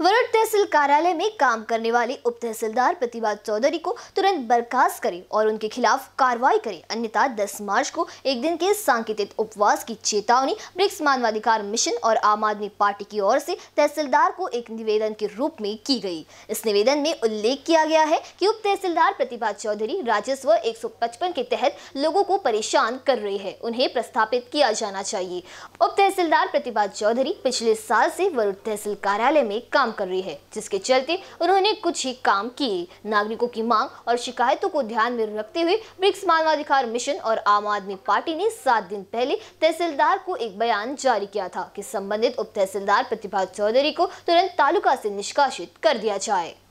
वरुण तहसील कार्यालय में काम करने वाली उप तहसीलदार प्रतिभा चौधरी को तुरंत बर्खास्त करें और उनके खिलाफ कार्रवाई करें अन्यथा 10 मार्च को एक दिन के सांकेतिक उपवास की चेतावनी ब्रिक्स मानवाधिकार मिशन और आम आदमी पार्टी की ओर से तहसीलदार को एक निवेदन के रूप में की गई इस निवेदन में उल्लेख किया गया है कि उप तहसीलदार प्रतिभा चौधरी राजस्व एक के तहत लोगों को परेशान कर रही है उन्हें प्रस्थापित किया जाना चाहिए उप तहसीलदार प्रतिभा चौधरी पिछले साल से वरुण तहसील कार्यालय में काम काम कर रही है जिसके चलते उन्होंने कुछ ही काम किए नागरिकों की मांग और शिकायतों को ध्यान में रखते हुए ब्रिक्स मानवाधिकार मिशन और आम आदमी पार्टी ने सात दिन पहले तहसीलदार को एक बयान जारी किया था कि संबंधित उप तहसीलदार प्रतिभा चौधरी को तुरंत तालुका से निष्कासित कर दिया जाए